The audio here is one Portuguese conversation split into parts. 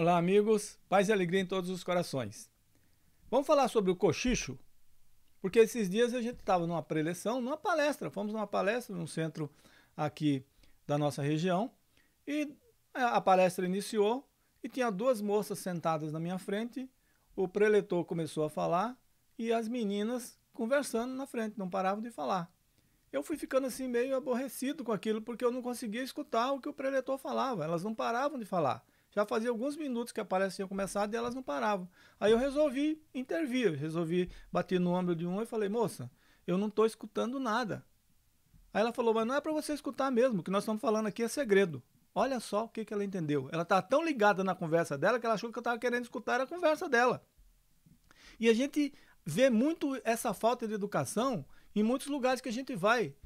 Olá, amigos. Paz e alegria em todos os corações. Vamos falar sobre o cochicho? Porque esses dias a gente estava numa preleção, numa palestra. Fomos numa palestra num centro aqui da nossa região. E a palestra iniciou e tinha duas moças sentadas na minha frente. O preletor começou a falar e as meninas conversando na frente, não paravam de falar. Eu fui ficando assim meio aborrecido com aquilo porque eu não conseguia escutar o que o preletor falava. Elas não paravam de falar. Já fazia alguns minutos que a palestra tinha começado e elas não paravam. Aí eu resolvi intervir, resolvi bater no ombro de uma e falei, moça, eu não estou escutando nada. Aí ela falou, mas não é para você escutar mesmo, o que nós estamos falando aqui é segredo. Olha só o que, que ela entendeu. Ela estava tá tão ligada na conversa dela que ela achou que eu estava querendo escutar a conversa dela. E a gente vê muito essa falta de educação em muitos lugares que a gente vai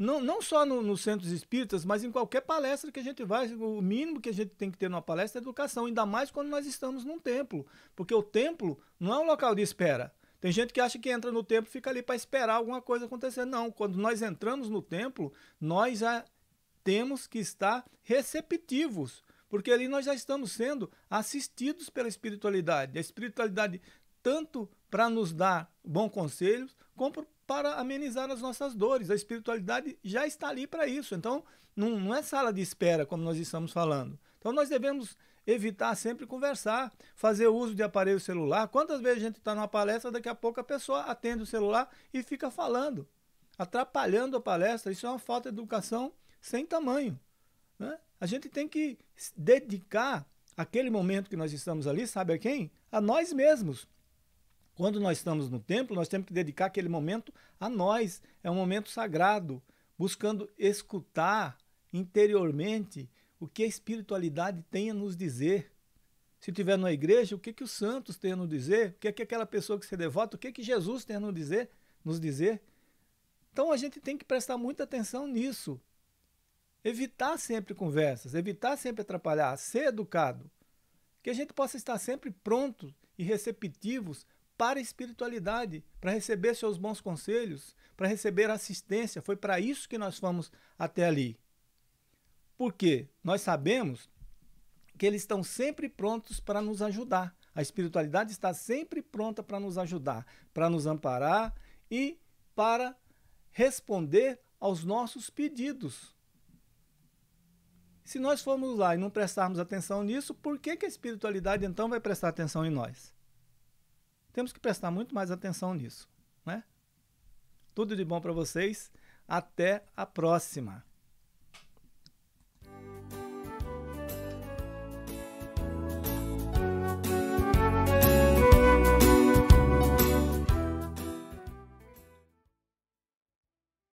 não, não só no, nos centros espíritas, mas em qualquer palestra que a gente vai, o mínimo que a gente tem que ter numa palestra é educação, ainda mais quando nós estamos num templo, porque o templo não é um local de espera. Tem gente que acha que entra no templo e fica ali para esperar alguma coisa acontecer. Não, quando nós entramos no templo, nós já temos que estar receptivos, porque ali nós já estamos sendo assistidos pela espiritualidade. A espiritualidade tanto para nos dar bons conselhos, como para amenizar as nossas dores. A espiritualidade já está ali para isso. Então, não, não é sala de espera, como nós estamos falando. Então, nós devemos evitar sempre conversar, fazer uso de aparelho celular. Quantas vezes a gente está numa palestra, daqui a pouco a pessoa atende o celular e fica falando, atrapalhando a palestra. Isso é uma falta de educação sem tamanho. Né? A gente tem que dedicar aquele momento que nós estamos ali, sabe a quem? A nós mesmos. Quando nós estamos no templo, nós temos que dedicar aquele momento a nós. É um momento sagrado, buscando escutar interiormente o que a espiritualidade tem a nos dizer. Se estiver na igreja, o que, que os santos têm a nos dizer? O que, que aquela pessoa que se devota, o que, que Jesus tem a nos dizer, nos dizer? Então a gente tem que prestar muita atenção nisso. Evitar sempre conversas, evitar sempre atrapalhar, ser educado. Que a gente possa estar sempre pronto e receptivos para a espiritualidade, para receber seus bons conselhos, para receber assistência. Foi para isso que nós fomos até ali. Porque nós sabemos que eles estão sempre prontos para nos ajudar. A espiritualidade está sempre pronta para nos ajudar, para nos amparar e para responder aos nossos pedidos. Se nós formos lá e não prestarmos atenção nisso, por que, que a espiritualidade então vai prestar atenção em nós? Temos que prestar muito mais atenção nisso, né? Tudo de bom para vocês. Até a próxima.